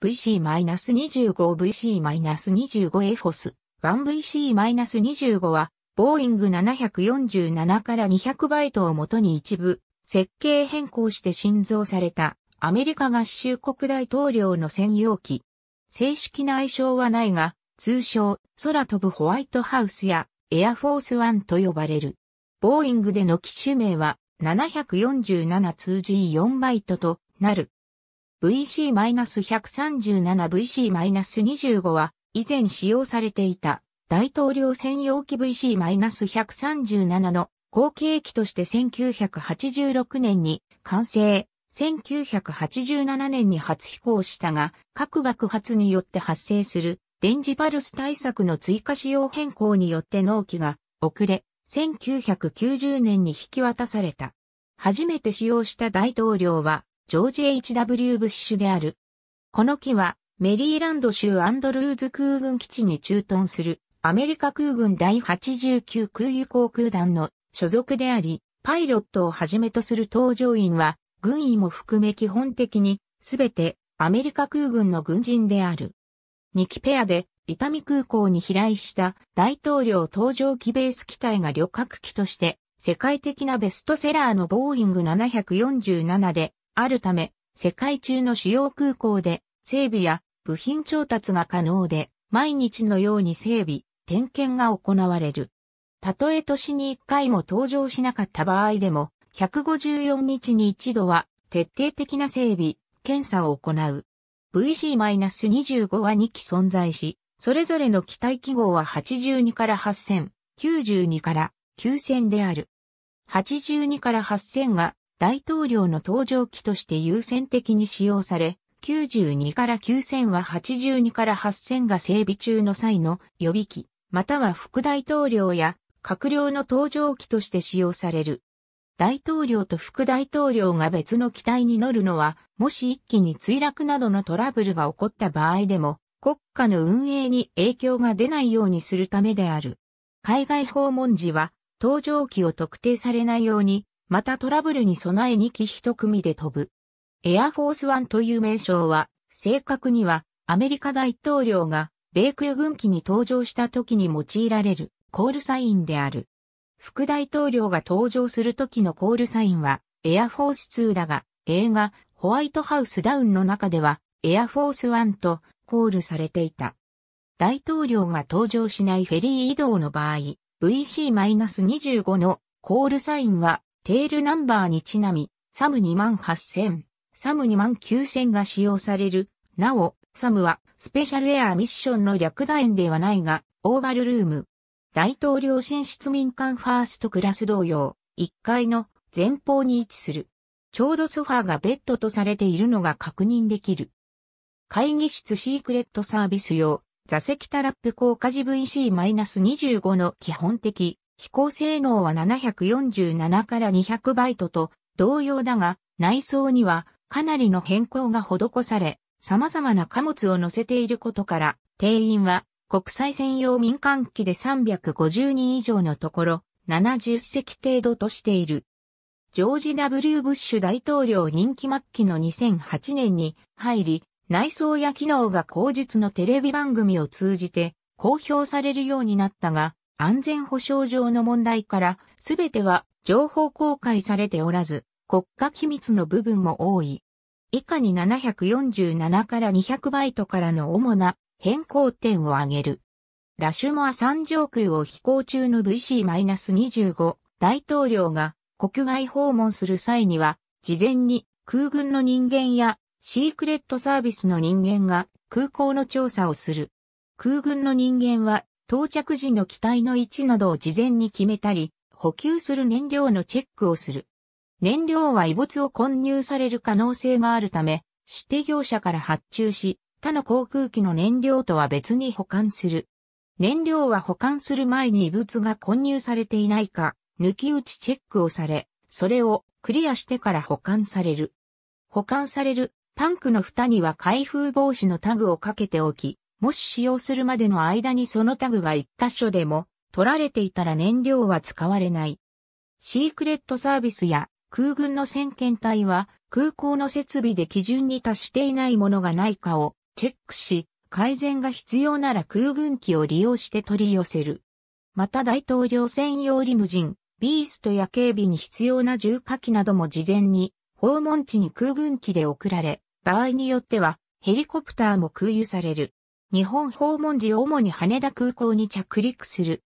VC-25VC-25 エフォス 1VC-25 は、ボーイング747から200バイトをもとに一部、設計変更して新造された、アメリカ合衆国大統領の専用機。正式な愛称はないが、通称、空飛ぶホワイトハウスや、エアフォースワンと呼ばれる。ボーイングでの機種名は、747通じ4バイトとなる。VC-137VC-25 は以前使用されていた大統領専用機 VC-137 の後継機として1986年に完成、1987年に初飛行したが、各爆発によって発生する電磁バルス対策の追加仕様変更によって納期が遅れ、1990年に引き渡された。初めて使用した大統領はジョージ H.W. ブッシュである。この機は、メリーランド州アンドルーズ空軍基地に駐屯する、アメリカ空軍第89空輸航空団の所属であり、パイロットをはじめとする搭乗員は、軍医も含め基本的に、すべてアメリカ空軍の軍人である。2機ペアで、伊丹空港に飛来した大統領搭乗機ベース機体が旅客機として、世界的なベストセラーのボーイング747で、あるため、世界中の主要空港で整備や部品調達が可能で、毎日のように整備、点検が行われる。たとえ年に1回も登場しなかった場合でも、154日に一度は徹底的な整備、検査を行う。VC-25 は2機存在し、それぞれの機体記号は82から8000、92から9000である。82から8000が大統領の登場機として優先的に使用され、92から9000は82から8000が整備中の際の予備機、または副大統領や閣僚の登場機として使用される。大統領と副大統領が別の機体に乗るのは、もし一機に墜落などのトラブルが起こった場合でも、国家の運営に影響が出ないようにするためである。海外訪問時は、搭乗機を特定されないように、またトラブルに備え2機1組で飛ぶ。エアフォースワンという名称は、正確にはアメリカ大統領が米空軍機に登場した時に用いられるコールサインである。副大統領が登場する時のコールサインはエアフォース2だが、映画ホワイトハウスダウンの中ではエアフォース1とコールされていた。大統領が登場しないフェリー移動の場合、VC-25 のコールサインはテールナンバーにちなみ、サム2万8000、サム2万9000が使用される。なお、サムはスペシャルエアーミッションの略楕円ではないが、オーバルルーム。大統領寝室民間ファーストクラス同様、1階の前方に位置する。ちょうどソファーがベッドとされているのが確認できる。会議室シークレットサービス用、座席タラップ効果 g VC-25 の基本的飛行性能は747から200バイトと同様だが、内装にはかなりの変更が施され、様々な貨物を乗せていることから、定員は国際専用民間機で350人以上のところ、70隻程度としている。ジョージ・ W・ ブッシュ大統領任期末期の2008年に入り、内装や機能が後日のテレビ番組を通じて公表されるようになったが、安全保障上の問題から、すべては情報公開されておらず、国家機密の部分も多い。以下に747から200バイトからの主な変更点を挙げる。ラシュモア三上空を飛行中の VC-25 大統領が国外訪問する際には、事前に空軍の人間やシークレットサービスの人間が空港の調査をする。空軍の人間は到着時の機体の位置などを事前に決めたり、補給する燃料のチェックをする。燃料は異物を混入される可能性があるため、指定業者から発注し、他の航空機の燃料とは別に保管する。燃料は保管する前に異物が混入されていないか、抜き打ちチェックをされ、それをクリアしてから保管される。保管されるタンクの蓋には開封防止のタグをかけておき、もし使用するまでの間にそのタグが一箇所でも取られていたら燃料は使われない。シークレットサービスや空軍の先遣隊は空港の設備で基準に達していないものがないかをチェックし、改善が必要なら空軍機を利用して取り寄せる。また大統領専用リムジン、ビーストや警備に必要な重火器なども事前に訪問地に空軍機で送られ、場合によってはヘリコプターも空輸される。日本訪問時主に羽田空港に着陸する。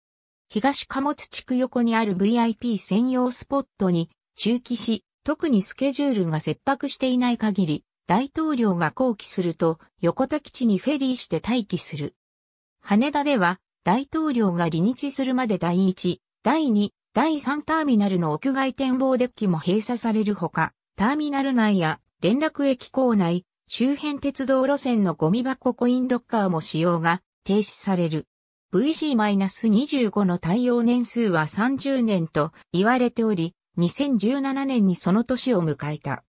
東貨物地区横にある VIP 専用スポットに駐機し、特にスケジュールが切迫していない限り、大統領が降機すると横田基地にフェリーして待機する。羽田では大統領が離日するまで第1、第2、第3ターミナルの屋外展望デッキも閉鎖されるほか、ターミナル内や連絡駅構内、周辺鉄道路線のゴミ箱コインロッカーも使用が停止される。VC-25 の対応年数は30年と言われており、2017年にその年を迎えた。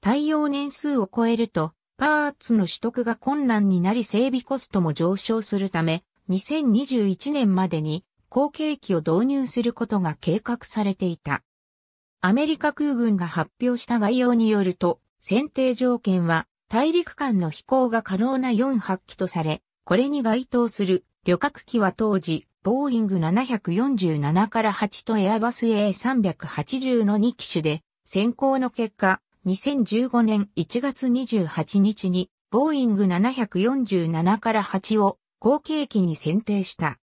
対応年数を超えると、パーツの取得が困難になり整備コストも上昇するため、2021年までに後継機を導入することが計画されていた。アメリカ空軍が発表した概要によると、選定条件は大陸間の飛行が可能な4発機とされ、これに該当する旅客機は当時、ボーイング747から8とエアバス A380 の2機種で、選考の結果、2015年1月28日に、ボーイング747から8を後継機に選定した。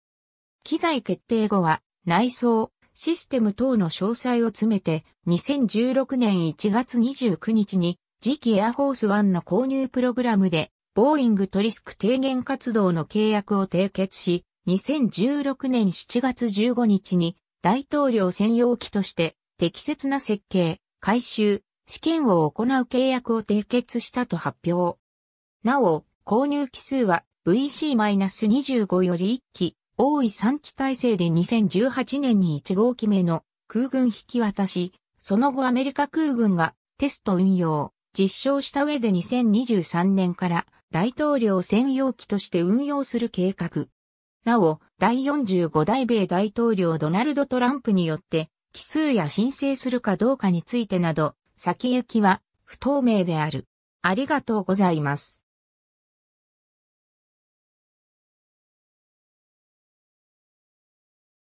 機材決定後は、内装、システム等の詳細を詰めて、2016年1月29日に次期エアフォースワンの購入プログラムで、ボーイングトリスク低減活動の契約を締結し、2016年7月15日に大統領専用機として適切な設計、改修、試験を行う契約を締結したと発表。なお、購入機数は VC-25 より1機、多い3機体制で2018年に1号機目の空軍引き渡し、その後アメリカ空軍がテスト運用、実証した上で2023年から大統領専用機として運用する計画。なお、第45代米大統領ドナルド・トランプによって、奇数や申請するかどうかについてなど、先行きは不透明である。ありがとうございます。